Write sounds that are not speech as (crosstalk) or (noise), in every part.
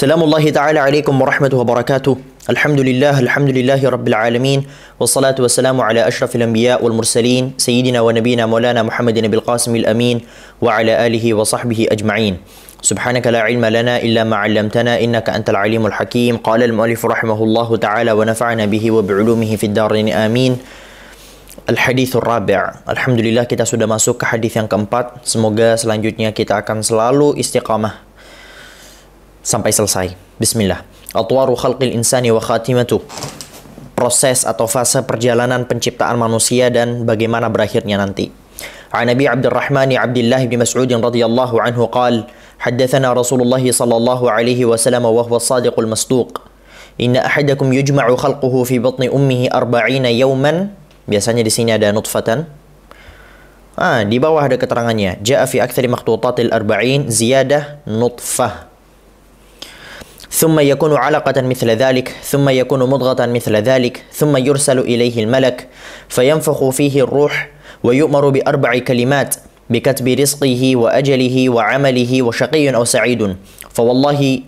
سلام الله تعالى عليكم ورحمة وبركاته الحمد لله الحمد لله رب العالمين والصلاة والسلام على أشرف الأنبياء والمرسلين سيدنا ونبينا مولانا محمد بن القاسم الأمين وعلى آله وصحبه أجمعين سبحانك لا علم لنا إلا ما علمتنا إنك أنت العليم الحكيم قال المؤلف رحمه الله تعالى ونفعنا به وبعلومه في الدارين امين الحديث الرابع الحمد لله kita sudah masuk ke hadis yang keempat Semoga selanjutnya kita akan selalu istiqamah sampai selesai. Bismillah. Atwaru khalqil insani wa khatimatu. Proses atau fase perjalanan penciptaan manusia dan bagaimana berakhirnya nanti. عن أبي عبد الرحمن عبد الله بن مسعود رضي الله عنه قال حدثنا رسول الله صلى الله عليه وسلم وهو الصادق المصدوق إن أحدكم يجمع خلقه في بطن أمه أربعين يوما biasanya di sini ada nutfatan ah di bawah ada keterangannya jaa fi aktsari maqtutatil arba'in ziyadah nutfah ثم يكون علقة مثل ذلك ثم يكون مضغة مثل ذلك ثم يرسل إليه الملك فينفخ فيه الروح ويؤمر بأربع كلمات بكتب رزقه وأجله وعمله وشقي أو سعيد فوالله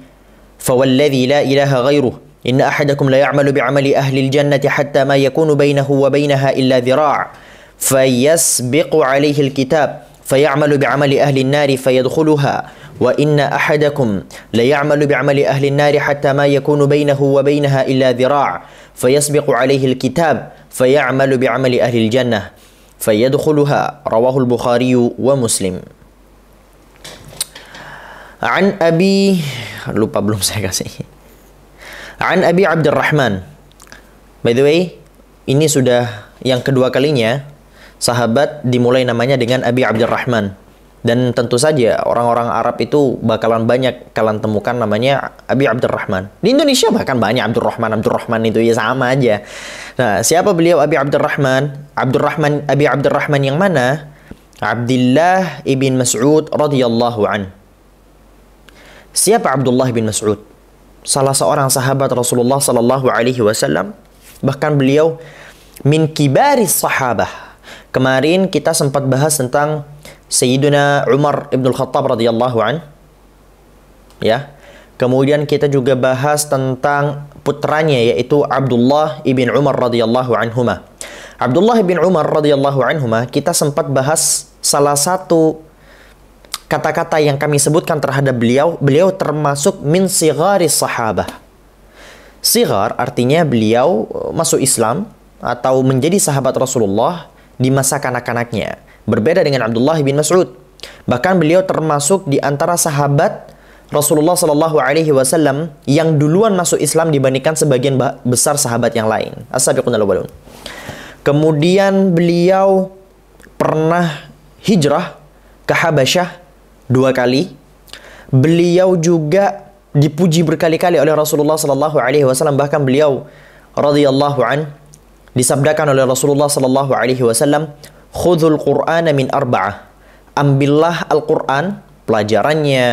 فوالذي لا إله غيره إن أحدكم ليعمل بعمل أهل الجنة حتى ما يكون بينه وبينها إلا ذراع فيسبق عليه الكتاب فيعمل بعمل أهل النار فيدخلها wa inna ahadakum la ya'malu bi'amali ahli an-nar hatta ma yakunu bainahu wa bainaha illa dhira' fa yasbiqu alayhi al-kitab fa ya'malu bi'amali ahli al-jannah fa yadkhuluha rawahu al-bukhari wa muslim an abi lupa belum saya kasih an abi abdurrahman by the way ini sudah yang kedua kalinya sahabat dimulai namanya dengan abi abdurrahman dan tentu saja orang-orang Arab itu bakalan banyak kalian temukan namanya Abi Abdurrahman. Di Indonesia bahkan banyak Abdurrahman, Abdurrahman itu ya sama aja. Nah, siapa beliau Abi Abdurrahman? Abdurrahman Abi Abdurrahman yang mana? Abdullah ibn Mas'ud radhiyallahu an. Siapa Abdullah bin Mas'ud? Salah seorang sahabat Rasulullah sallallahu alaihi wasallam. Bahkan beliau min kibaris sahabah. Kemarin kita sempat bahas tentang Sayyidina Umar Ibn Khattab radhiyallahu an. Ya. Kemudian kita juga bahas tentang putranya yaitu Abdullah ibn Umar radhiyallahu anhuma. Abdullah ibn Umar radhiyallahu anhuma kita sempat bahas salah satu kata-kata yang kami sebutkan terhadap beliau, beliau termasuk min sigari sahabah. Sigar artinya beliau uh, masuk Islam atau menjadi sahabat Rasulullah di masa kanak-kanaknya. Berbeda dengan Abdullah bin Mas'ud. Bahkan beliau termasuk di antara sahabat Rasulullah Shallallahu Alaihi Wasallam yang duluan masuk Islam dibandingkan sebagian besar sahabat yang lain. As-sabiqun al Kemudian beliau pernah hijrah ke Habasyah dua kali. Beliau juga dipuji berkali-kali oleh Rasulullah Shallallahu Alaihi Wasallam bahkan beliau radhiyallahu an disabdakan oleh Rasulullah Shallallahu Alaihi Wasallam khudzul Qur'ana min arba'ah. Ambillah Al-Qur'an, pelajarannya,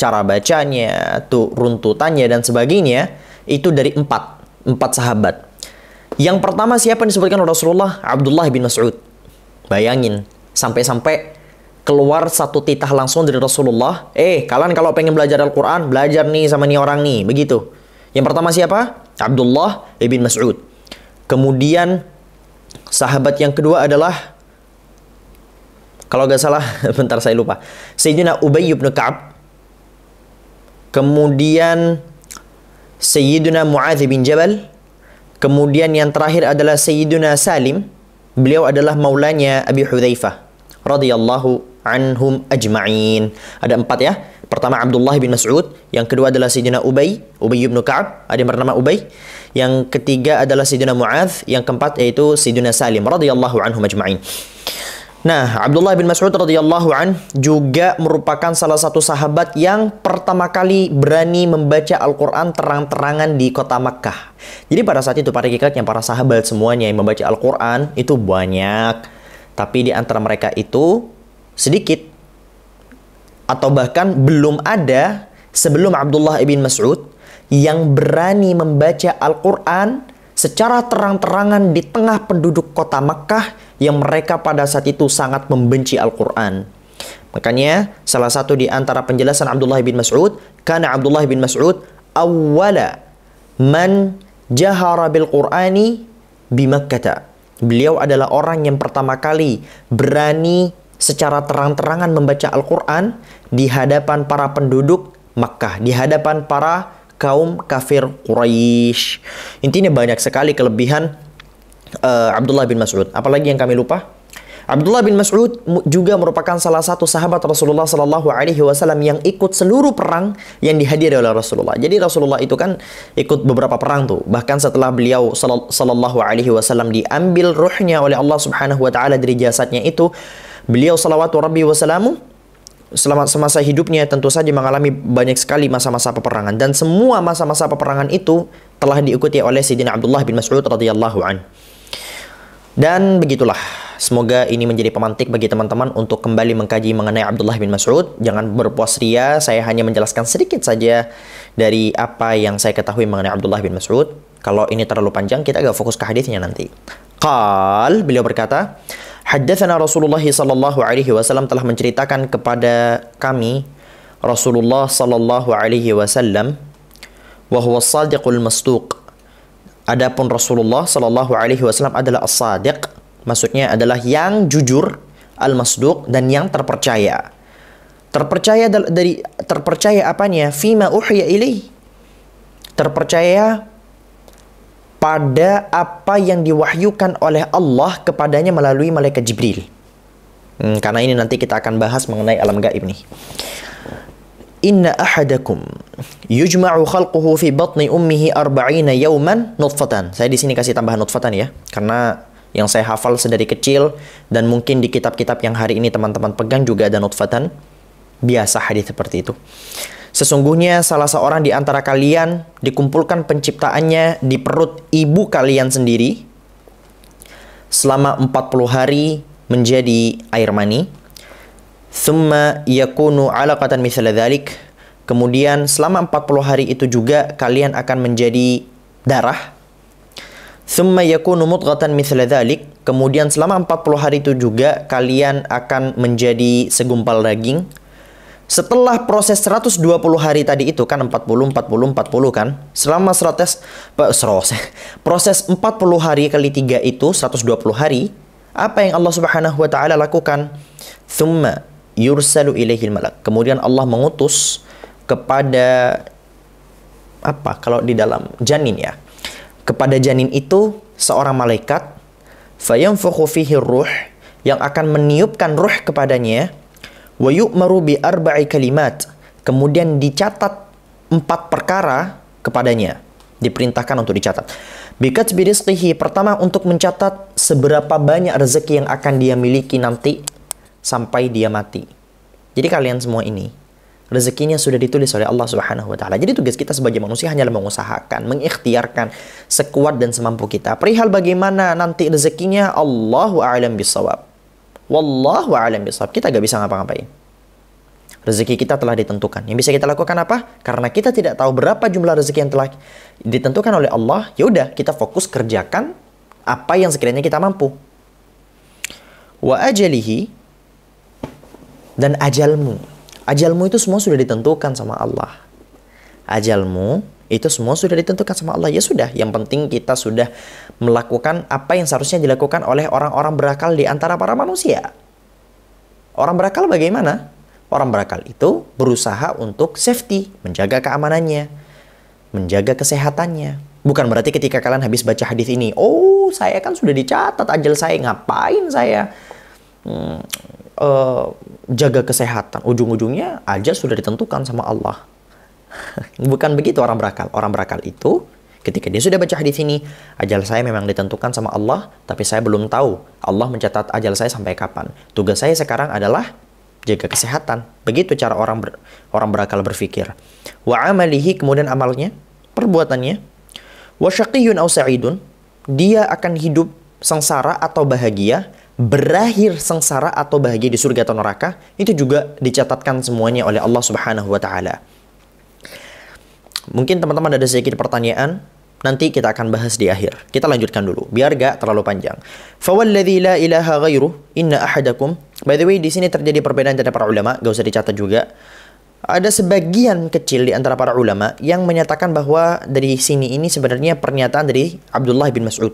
cara bacanya, tuh runtutannya dan sebagainya itu dari empat, empat sahabat. Yang pertama siapa yang disebutkan Rasulullah? Abdullah bin Mas'ud. Bayangin, sampai-sampai keluar satu titah langsung dari Rasulullah. Eh, kalian kalau pengen belajar Al-Quran, belajar nih sama nih orang nih. Begitu. Yang pertama siapa? Abdullah bin Mas'ud. Kemudian sahabat yang kedua adalah kalau nggak salah, (laughs) bentar saya lupa. Sayyidina Ubay bin Ka'ab. Kemudian Sayyidina Mu'adz bin Jabal. Kemudian yang terakhir adalah Sayyidina Salim. Beliau adalah maulanya Abi Hudzaifah radhiyallahu anhum ajma'in. Ada empat ya. Pertama Abdullah bin Mas'ud, yang kedua adalah Sayyidina Ubay, Ubay bin Ka'ab, ada yang bernama Ubay. Yang ketiga adalah Sayyidina Mu'adz, yang keempat yaitu Sayyidina Salim radhiyallahu anhum ajma'in. Nah, Abdullah bin Mas'ud radhiyallahu an juga merupakan salah satu sahabat yang pertama kali berani membaca Al-Qur'an terang-terangan di kota Makkah. Jadi pada saat itu para hakikatnya para sahabat semuanya yang membaca Al-Qur'an itu banyak, tapi di antara mereka itu sedikit atau bahkan belum ada sebelum Abdullah bin Mas'ud yang berani membaca Al-Qur'an secara terang-terangan di tengah penduduk kota Makkah yang mereka pada saat itu sangat membenci Al-Quran. Makanya salah satu di antara penjelasan Abdullah bin Mas'ud, karena Abdullah bin Mas'ud awala man jahara bil Qur'ani bimakkata. Beliau adalah orang yang pertama kali berani secara terang-terangan membaca Al-Quran di hadapan para penduduk Makkah, di hadapan para kaum kafir Quraisy. Intinya banyak sekali kelebihan uh, Abdullah bin Mas'ud. Apalagi yang kami lupa? Abdullah bin Mas'ud juga merupakan salah satu sahabat Rasulullah Shallallahu Alaihi Wasallam yang ikut seluruh perang yang dihadiri oleh Rasulullah. Jadi Rasulullah itu kan ikut beberapa perang tuh. Bahkan setelah beliau Shallallahu Alaihi Wasallam diambil ruhnya oleh Allah Subhanahu Wa Taala dari jasadnya itu, beliau Salawatu Rabbi Wasallamu selama semasa hidupnya tentu saja mengalami banyak sekali masa-masa peperangan dan semua masa-masa peperangan itu telah diikuti oleh Sayyidina Abdullah bin Mas'ud radhiyallahu anhu. Dan begitulah, semoga ini menjadi pemantik bagi teman-teman untuk kembali mengkaji mengenai Abdullah bin Mas'ud. Jangan berpuas ria, saya hanya menjelaskan sedikit saja dari apa yang saya ketahui mengenai Abdullah bin Mas'ud. Kalau ini terlalu panjang, kita agak fokus ke hadisnya nanti. Qal, beliau berkata, Haddathana Rasulullah SAW telah menceritakan kepada kami Rasulullah SAW, alaihi wasallam wa huwa sadiqul mastuq Adapun Rasulullah Shallallahu Alaihi Wasallam adalah as maksudnya adalah yang jujur, al-masduq dan yang terpercaya. Terpercaya dari terpercaya apanya? Fima uhiya ilih. Terpercaya pada apa yang diwahyukan oleh Allah kepadanya melalui malaikat Jibril. Hmm, karena ini nanti kita akan bahas mengenai alam gaib nih inna ahadakum yujma'u khalquhu fi batni ummihi arba'ina yawman nutfatan. Saya di sini kasih tambahan nutfatan ya, karena yang saya hafal sedari kecil dan mungkin di kitab-kitab yang hari ini teman-teman pegang juga ada nutfatan. Biasa hadis seperti itu. Sesungguhnya salah seorang di antara kalian dikumpulkan penciptaannya di perut ibu kalian sendiri selama 40 hari menjadi air mani Summa yakunu alaqatan misal dhalik. Kemudian selama 40 hari itu juga kalian akan menjadi darah. Summa yakunu mudghatan misal dhalik. Kemudian selama 40 hari itu juga kalian akan menjadi segumpal daging. Setelah proses 120 hari tadi itu kan 40 40 40 kan. Selama 100 (laughs) proses 40 hari kali 3 itu 120 hari, apa yang Allah Subhanahu wa taala lakukan? Thumma yursalu ilaihil malak. Kemudian Allah mengutus kepada apa? Kalau di dalam janin ya. Kepada janin itu seorang malaikat fayanfukhu fihi ruh yang akan meniupkan ruh kepadanya wa yu'maru bi arba'i kalimat. Kemudian dicatat empat perkara kepadanya. Diperintahkan untuk dicatat. Bikat birizqihi pertama untuk mencatat seberapa banyak rezeki yang akan dia miliki nanti sampai dia mati. Jadi kalian semua ini rezekinya sudah ditulis oleh Allah Subhanahu wa taala. Jadi tugas kita sebagai manusia hanyalah mengusahakan, mengikhtiarkan sekuat dan semampu kita. Perihal bagaimana nanti rezekinya Allahu a'lam bisawab. Wallahu a'lam bisawab. Kita gak bisa ngapa-ngapain. Rezeki kita telah ditentukan. Yang bisa kita lakukan apa? Karena kita tidak tahu berapa jumlah rezeki yang telah ditentukan oleh Allah, ya udah kita fokus kerjakan apa yang sekiranya kita mampu. Wa ajalihi dan ajalmu. Ajalmu itu semua sudah ditentukan sama Allah. Ajalmu itu semua sudah ditentukan sama Allah. Ya sudah, yang penting kita sudah melakukan apa yang seharusnya dilakukan oleh orang-orang berakal di antara para manusia. Orang berakal bagaimana? Orang berakal itu berusaha untuk safety, menjaga keamanannya, menjaga kesehatannya. Bukan berarti ketika kalian habis baca hadis ini, oh saya kan sudah dicatat ajal saya, ngapain saya? Hmm, Eh, jaga kesehatan. Ujung-ujungnya aja sudah ditentukan sama Allah. (laughs) Bukan begitu orang berakal. Orang berakal itu ketika dia sudah baca hadis ini, ajal saya memang ditentukan sama Allah, tapi saya belum tahu Allah mencatat ajal saya sampai kapan. Tugas saya sekarang adalah jaga kesehatan. Begitu cara orang ber, orang berakal berpikir. Wa amalihi kemudian amalnya, perbuatannya. Wa syaqiyyun aw sa'idun, dia akan hidup sengsara atau bahagia berakhir sengsara atau bahagia di surga atau neraka itu juga dicatatkan semuanya oleh Allah Subhanahu wa taala. Mungkin teman-teman ada sedikit pertanyaan, nanti kita akan bahas di akhir. Kita lanjutkan dulu biar gak terlalu panjang. Fawalladzi la ilaha ghairuh inna ahadakum. By the way di sini terjadi perbedaan antara para ulama, gak usah dicatat juga. Ada sebagian kecil di antara para ulama yang menyatakan bahwa dari sini ini sebenarnya pernyataan dari Abdullah bin Mas'ud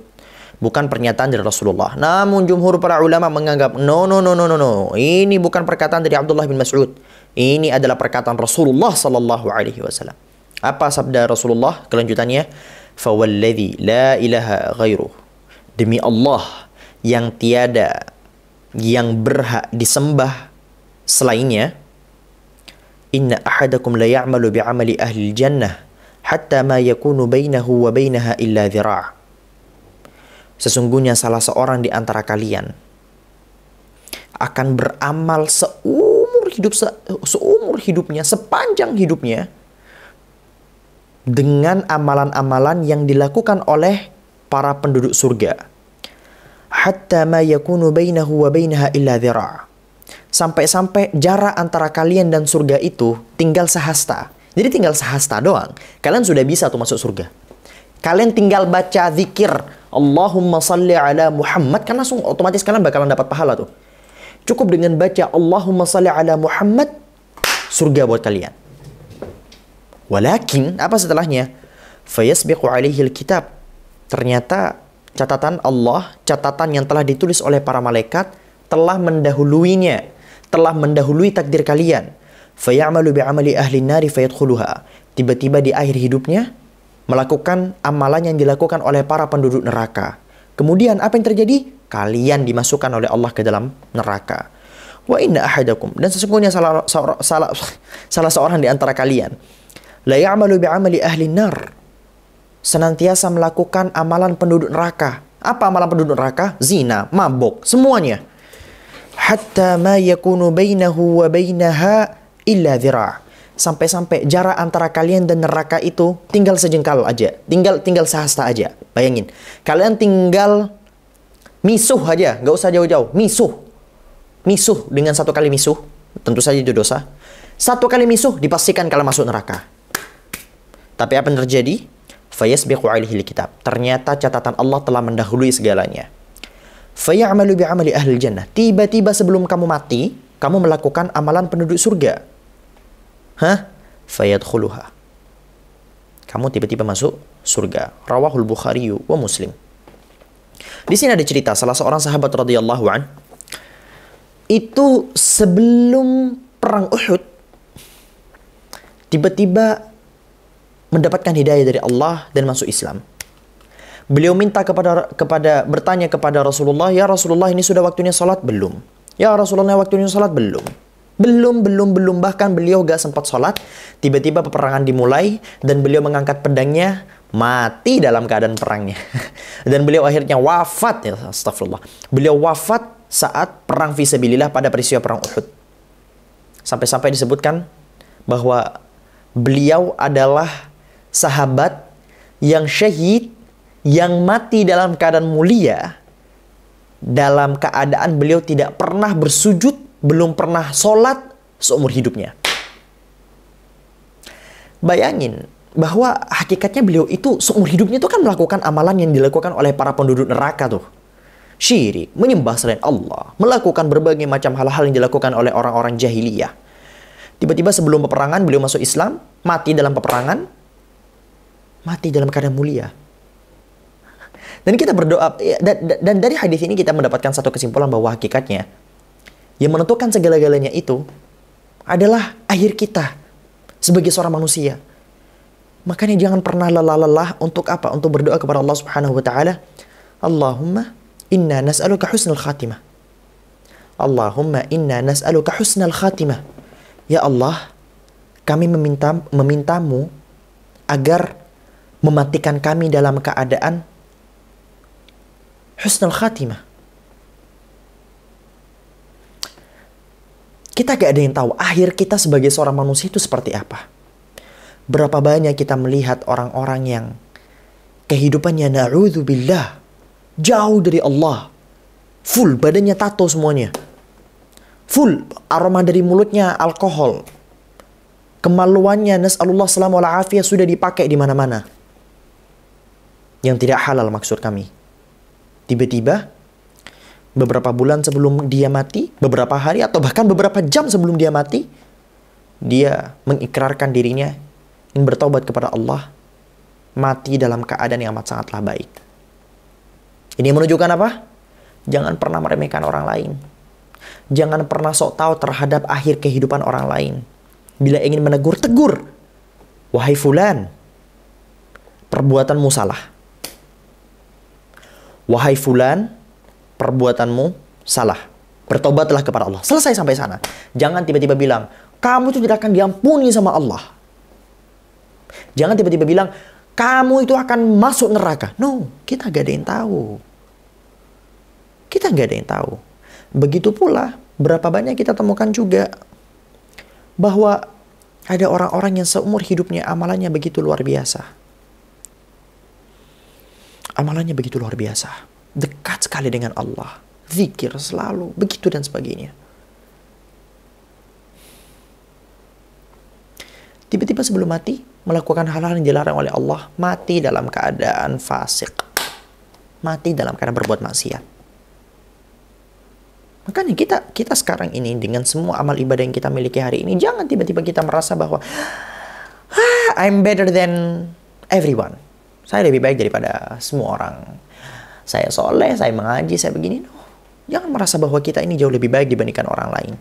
bukan pernyataan dari Rasulullah. Namun jumhur para ulama menganggap no no no no no no. Ini bukan perkataan dari Abdullah bin Mas'ud. Ini adalah perkataan Rasulullah sallallahu alaihi wasallam. Apa sabda Rasulullah kelanjutannya? Fawalladzi la ilaha ghairuh. Demi Allah yang tiada yang berhak disembah selainnya. Inna ahadakum la ya'malu bi'amali ahli jannah hatta ma yakunu bainahu wa bainaha illa dhira'. Sesungguhnya salah seorang di antara kalian akan beramal seumur hidup seumur hidupnya, sepanjang hidupnya dengan amalan-amalan yang dilakukan oleh para penduduk surga. Hatta ma yakunu bainahu wa bainaha illa dhira. Sampai-sampai jarak antara kalian dan surga itu tinggal sehasta. Jadi tinggal sehasta doang. Kalian sudah bisa tuh masuk surga. Kalian tinggal baca zikir Allahumma salli ala Muhammad kan langsung otomatis kalian bakalan dapat pahala tuh. Cukup dengan baca Allahumma salli ala Muhammad surga buat kalian. Walakin apa setelahnya? Fayasbiqu alaihi kitab. Ternyata catatan Allah, catatan yang telah ditulis oleh para malaikat telah mendahuluinya, telah mendahului takdir kalian. Fayamalu bi'amali ahli nari fayadkhuluha. Tiba-tiba di akhir hidupnya melakukan amalan yang dilakukan oleh para penduduk neraka. Kemudian apa yang terjadi? Kalian dimasukkan oleh Allah ke dalam neraka. Wa inna ahadakum dan sesungguhnya salah salah, salah, salah seorang di antara kalian la ya'malu bi'amali ahli nar senantiasa melakukan amalan penduduk neraka. Apa amalan penduduk neraka? Zina, mabuk, semuanya. Hatta ma yakunu bainahu wa bainaha illa dhira' sampai-sampai jarak antara kalian dan neraka itu tinggal sejengkal aja, tinggal tinggal sehasta aja. Bayangin, kalian tinggal misuh aja, nggak usah jauh-jauh, misuh, misuh dengan satu kali misuh, tentu saja itu dosa. Satu kali misuh dipastikan kalian masuk neraka. Tapi apa yang terjadi? Fayasbiqu alaihi kitab. Ternyata catatan Allah telah mendahului segalanya. Fayamalu bi'amali ahli jannah. Tiba-tiba sebelum kamu mati, kamu melakukan amalan penduduk surga Hah? Fayadkhuluha. Kamu tiba-tiba masuk surga. Rawahul Bukhari wa Muslim. Di sini ada cerita salah seorang sahabat radhiyallahu an itu sebelum perang Uhud tiba-tiba mendapatkan hidayah dari Allah dan masuk Islam. Beliau minta kepada kepada bertanya kepada Rasulullah, "Ya Rasulullah, ini sudah waktunya salat belum?" "Ya Rasulullah, waktunya salat belum?" Belum, belum, belum. Bahkan beliau gak sempat sholat. Tiba-tiba peperangan dimulai dan beliau mengangkat pedangnya mati dalam keadaan perangnya. (laughs) Dan beliau akhirnya wafat. Ya, astagfirullah. Beliau wafat saat perang visabilillah pada peristiwa perang Uhud. Sampai-sampai disebutkan bahwa beliau adalah sahabat yang syahid yang mati dalam keadaan mulia dalam keadaan beliau tidak pernah bersujud belum pernah sholat seumur hidupnya. Bayangin bahwa hakikatnya beliau itu seumur hidupnya itu kan melakukan amalan yang dilakukan oleh para penduduk neraka tuh. Syirik, menyembah selain Allah, melakukan berbagai macam hal-hal yang dilakukan oleh orang-orang jahiliyah. Tiba-tiba sebelum peperangan beliau masuk Islam, mati dalam peperangan, mati dalam keadaan mulia. Dan kita berdoa dan dari hadis ini kita mendapatkan satu kesimpulan bahwa hakikatnya yang menentukan segala-galanya itu adalah akhir kita sebagai seorang manusia. Makanya jangan pernah lelah-lelah untuk apa? Untuk berdoa kepada Allah Subhanahu wa taala. Allahumma inna nas'aluka husnul khatimah. Allahumma inna nas'aluka husnal khatimah. Ya Allah, kami meminta memintamu agar mematikan kami dalam keadaan husnul khatimah. Kita gak ada yang tahu akhir kita sebagai seorang manusia itu seperti apa. Berapa banyak kita melihat orang-orang yang kehidupannya na'udzubillah jauh dari Allah. Full badannya tato semuanya. Full aroma dari mulutnya alkohol. Kemaluannya nas'alullah salam ala afiyah sudah dipakai di mana-mana. Yang tidak halal maksud kami. Tiba-tiba beberapa bulan sebelum dia mati, beberapa hari atau bahkan beberapa jam sebelum dia mati, dia mengikrarkan dirinya ingin bertobat kepada Allah, mati dalam keadaan yang amat sangatlah baik. Ini menunjukkan apa? Jangan pernah meremehkan orang lain. Jangan pernah sok tahu terhadap akhir kehidupan orang lain. Bila ingin menegur, tegur. Wahai fulan, perbuatanmu salah. Wahai fulan, perbuatanmu salah. Bertobatlah kepada Allah. Selesai sampai sana. Jangan tiba-tiba bilang, kamu itu tidak akan diampuni sama Allah. Jangan tiba-tiba bilang, kamu itu akan masuk neraka. No, kita gak ada yang tahu. Kita gak ada yang tahu. Begitu pula, berapa banyak kita temukan juga bahwa ada orang-orang yang seumur hidupnya amalannya begitu luar biasa. Amalannya begitu luar biasa dekat sekali dengan Allah, zikir selalu, begitu dan sebagainya. Tiba-tiba sebelum mati, melakukan hal-hal yang dilarang oleh Allah, mati dalam keadaan fasik. Mati dalam keadaan berbuat maksiat. Makanya kita kita sekarang ini dengan semua amal ibadah yang kita miliki hari ini, jangan tiba-tiba kita merasa bahwa ah, I'm better than everyone. Saya lebih baik daripada semua orang saya soleh, saya mengaji, saya begini. No. Jangan merasa bahwa kita ini jauh lebih baik dibandingkan orang lain.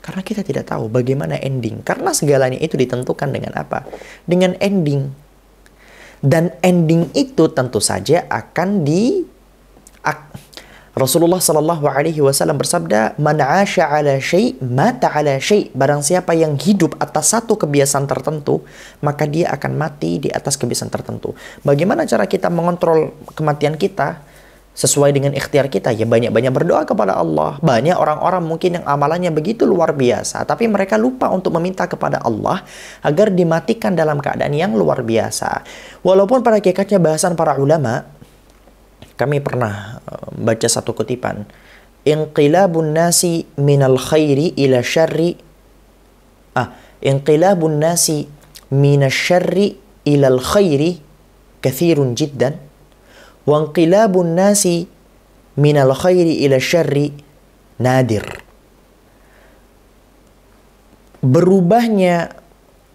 Karena kita tidak tahu bagaimana ending. Karena segalanya itu ditentukan dengan apa? Dengan ending. Dan ending itu tentu saja akan di... Rasulullah Shallallahu Alaihi Wasallam bersabda, "Man asha ala syai, mata ala syai." Barang siapa yang hidup atas satu kebiasaan tertentu, maka dia akan mati di atas kebiasaan tertentu. Bagaimana cara kita mengontrol kematian kita? Sesuai dengan ikhtiar kita, ya banyak-banyak berdoa kepada Allah. Banyak orang-orang mungkin yang amalannya begitu luar biasa, tapi mereka lupa untuk meminta kepada Allah agar dimatikan dalam keadaan yang luar biasa. Walaupun pada kekatnya bahasan para ulama, kami pernah eh, baca satu kutipan inqilabun nasi minal khairi ila syarri ah inqilabun nasi minal syarri ila al khairi kathirun jiddan wa inqilabun nasi minal khairi ila syarri nadir berubahnya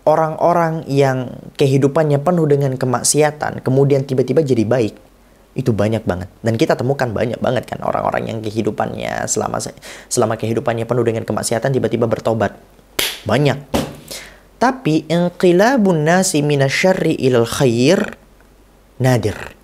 orang-orang yang kehidupannya penuh dengan kemaksiatan kemudian tiba-tiba jadi baik itu banyak banget dan kita temukan banyak banget kan orang-orang yang kehidupannya selama selama kehidupannya penuh dengan kemaksiatan tiba-tiba bertobat banyak tapi inqilabun nasi minasyarri ilal khair nadir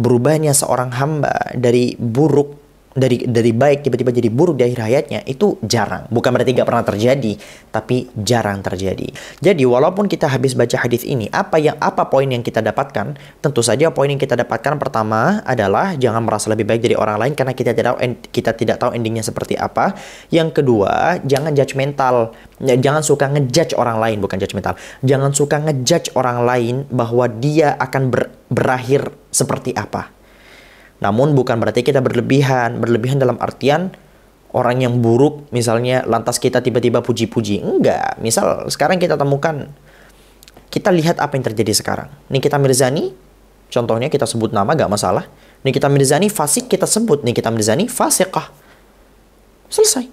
berubahnya seorang hamba dari buruk dari dari baik tiba-tiba jadi buruk di akhir hayatnya itu jarang. Bukan berarti nggak pernah terjadi, tapi jarang terjadi. Jadi walaupun kita habis baca hadis ini, apa yang apa poin yang kita dapatkan? Tentu saja poin yang kita dapatkan pertama adalah jangan merasa lebih baik dari orang lain karena kita tidak tahu kita tidak tahu endingnya seperti apa. Yang kedua, jangan mental ya, Jangan suka ngejudge orang lain, bukan mental Jangan suka ngejudge orang lain bahwa dia akan ber, berakhir seperti apa namun bukan berarti kita berlebihan. Berlebihan dalam artian orang yang buruk misalnya lantas kita tiba-tiba puji-puji. Enggak. Misal sekarang kita temukan kita lihat apa yang terjadi sekarang. kita Mirzani contohnya kita sebut nama gak masalah. kita Mirzani fasik kita sebut. kita Mirzani fasikah. Selesai.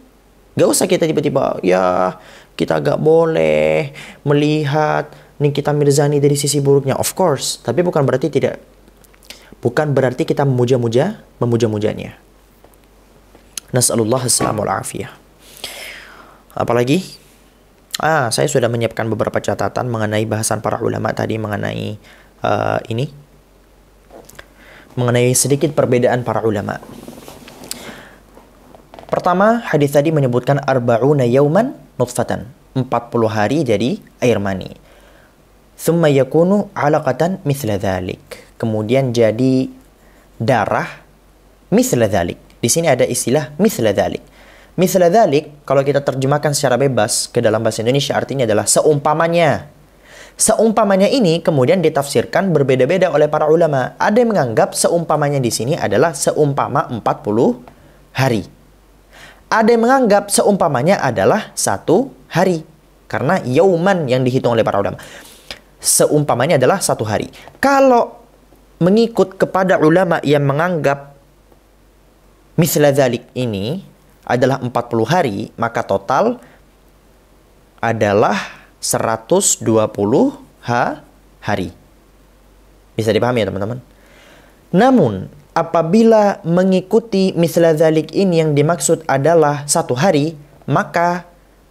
Gak usah kita tiba-tiba ya kita gak boleh melihat Nikita Mirzani dari sisi buruknya. Of course. Tapi bukan berarti tidak Bukan berarti kita memuja-muja, memuja-mujanya. Nas'alullah Alaihi afiyah. Apalagi? Ah, saya sudah menyiapkan beberapa catatan mengenai bahasan para ulama tadi mengenai uh, ini. Mengenai sedikit perbedaan para ulama. Pertama, hadis tadi menyebutkan arba'una yauman nutfatan. 40 hari jadi air mani. Thumma yakunu alaqatan mithla dhalik kemudian jadi darah misla Di sini ada istilah misla dhalik. kalau kita terjemahkan secara bebas ke dalam bahasa Indonesia artinya adalah seumpamanya. Seumpamanya ini kemudian ditafsirkan berbeda-beda oleh para ulama. Ada yang menganggap seumpamanya di sini adalah seumpama 40 hari. Ada yang menganggap seumpamanya adalah satu hari. Karena yauman yang dihitung oleh para ulama. Seumpamanya adalah satu hari. Kalau mengikut kepada ulama yang menganggap misla zalik ini adalah 40 hari, maka total adalah 120 h hari. Bisa dipahami ya teman-teman? Namun, apabila mengikuti misla zalik ini yang dimaksud adalah satu hari, maka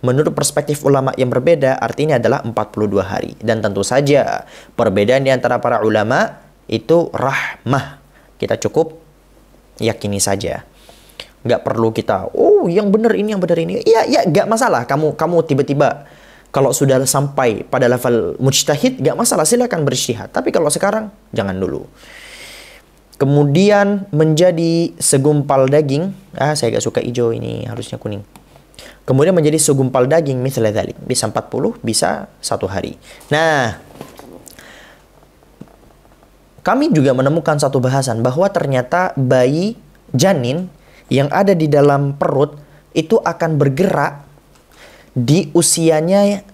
menurut perspektif ulama yang berbeda artinya adalah 42 hari. Dan tentu saja perbedaan di antara para ulama itu rahmah. Kita cukup yakini saja. Nggak perlu kita, oh yang benar ini, yang benar ini. Iya, iya, nggak masalah. Kamu kamu tiba-tiba kalau sudah sampai pada level mujtahid, nggak masalah, silahkan bersyihat. Tapi kalau sekarang, jangan dulu. Kemudian menjadi segumpal daging. Ah, saya gak suka hijau ini, harusnya kuning. Kemudian menjadi segumpal daging, misalnya Bisa 40, bisa satu hari. Nah, kami juga menemukan satu bahasan bahwa ternyata bayi janin yang ada di dalam perut itu akan bergerak di usianya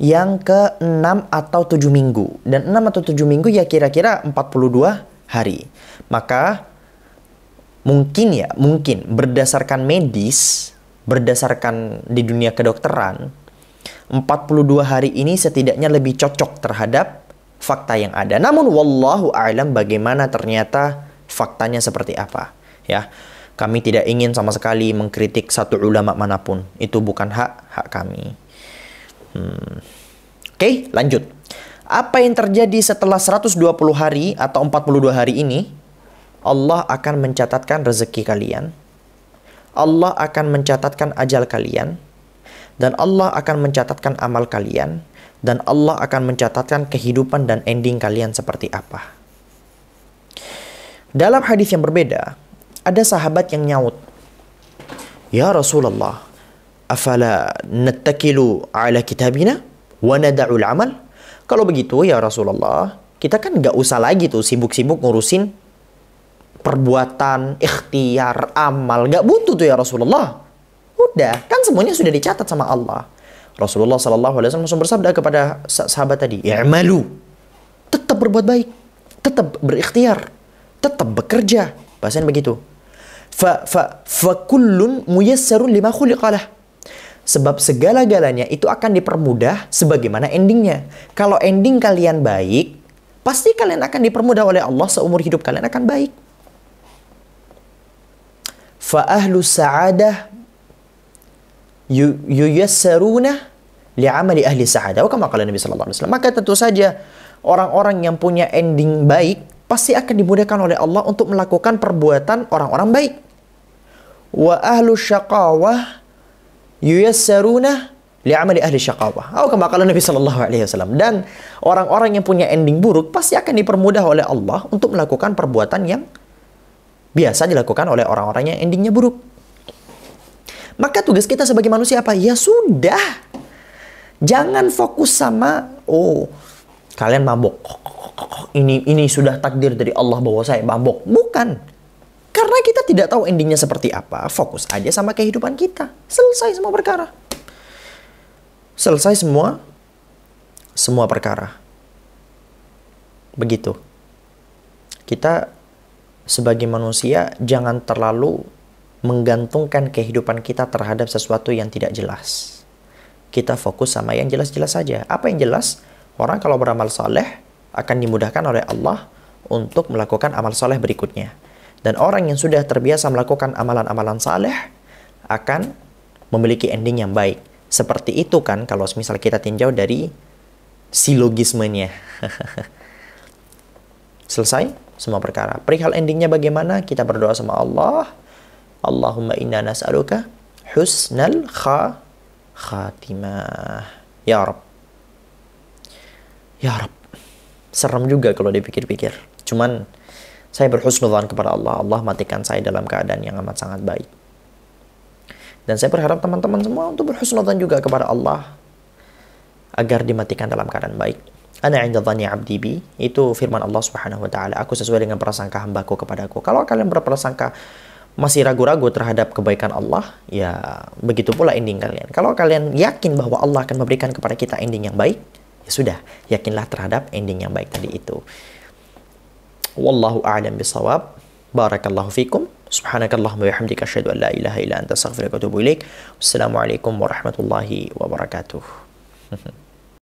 yang ke 6 atau 7 minggu. Dan 6 atau 7 minggu ya kira-kira 42 hari. Maka mungkin ya, mungkin berdasarkan medis, berdasarkan di dunia kedokteran, 42 hari ini setidaknya lebih cocok terhadap fakta yang ada. Namun wallahu a'lam bagaimana ternyata faktanya seperti apa, ya. Kami tidak ingin sama sekali mengkritik satu ulama manapun. Itu bukan hak hak kami. Hmm. Oke, okay, lanjut. Apa yang terjadi setelah 120 hari atau 42 hari ini? Allah akan mencatatkan rezeki kalian. Allah akan mencatatkan ajal kalian dan Allah akan mencatatkan amal kalian dan Allah akan mencatatkan kehidupan dan ending kalian seperti apa. Dalam hadis yang berbeda, ada sahabat yang nyaut. Ya Rasulullah, afala nattakilu ala kitabina wa nada'ul amal? Kalau begitu ya Rasulullah, kita kan nggak usah lagi tuh sibuk-sibuk ngurusin perbuatan, ikhtiar, amal. Nggak butuh tuh ya Rasulullah. Udah, kan semuanya sudah dicatat sama Allah. Rasulullah Sallallahu Alaihi Wasallam langsung bersabda kepada sahabat tadi, malu Tetap berbuat baik, tetap berikhtiar, tetap bekerja. Bahasanya begitu. Fa fa fa kullun muyassarun lima khuliqalah. Sebab segala-galanya itu akan dipermudah sebagaimana endingnya. Kalau ending kalian baik, pasti kalian akan dipermudah oleh Allah seumur hidup kalian akan baik. Fa ahlu sa'adah yuyassaruna li'amali ahli sahada, Wa qala Nabi sallallahu alaihi wasallam. Maka tentu saja orang-orang yang punya ending baik pasti akan dimudahkan oleh Allah untuk melakukan perbuatan orang-orang baik. Wa ahlu syaqawah yuyassaruna li'amali ahli syaqawah. Wa qala Nabi sallallahu alaihi wasallam. Dan orang-orang yang punya ending buruk pasti akan dipermudah oleh Allah untuk melakukan perbuatan yang biasa dilakukan oleh orang-orang yang endingnya buruk. Maka tugas kita sebagai manusia apa? Ya sudah, Jangan fokus sama oh kalian mabok. Ini ini sudah takdir dari Allah bahwa saya mabok. Bukan. Karena kita tidak tahu endingnya seperti apa, fokus aja sama kehidupan kita. Selesai semua perkara. Selesai semua semua perkara. Begitu. Kita sebagai manusia jangan terlalu menggantungkan kehidupan kita terhadap sesuatu yang tidak jelas kita fokus sama yang jelas-jelas saja. Apa yang jelas? Orang kalau beramal soleh akan dimudahkan oleh Allah untuk melakukan amal soleh berikutnya. Dan orang yang sudah terbiasa melakukan amalan-amalan saleh akan memiliki ending yang baik. Seperti itu kan kalau misal kita tinjau dari silogismenya. (laughs) Selesai semua perkara. Perihal endingnya bagaimana? Kita berdoa sama Allah. Allahumma inna nas'aluka husnal khatimah khatimah ya Rob ya Rob serem juga kalau dipikir-pikir cuman saya berhusnudzan kepada Allah Allah matikan saya dalam keadaan yang amat sangat baik dan saya berharap teman-teman semua untuk berhusnudzan juga kepada Allah agar dimatikan dalam keadaan baik Ana inda dhani abdi bi itu firman Allah Subhanahu wa taala aku sesuai dengan prasangka hambaku kepadaku kalau kalian berprasangka masih ragu-ragu terhadap kebaikan Allah, ya begitu pula ending kalian. Kalau kalian yakin bahwa Allah akan memberikan kepada kita ending yang baik, ya sudah, yakinlah terhadap ending yang baik tadi itu. Wallahu a'lam bisawab. Barakallahu fikum. Subhanakallahumma wa bihamdika asyhadu an la ilaha illa anta astaghfiruka wa atubu ilaik. Wassalamualaikum warahmatullahi wabarakatuh. (laughs)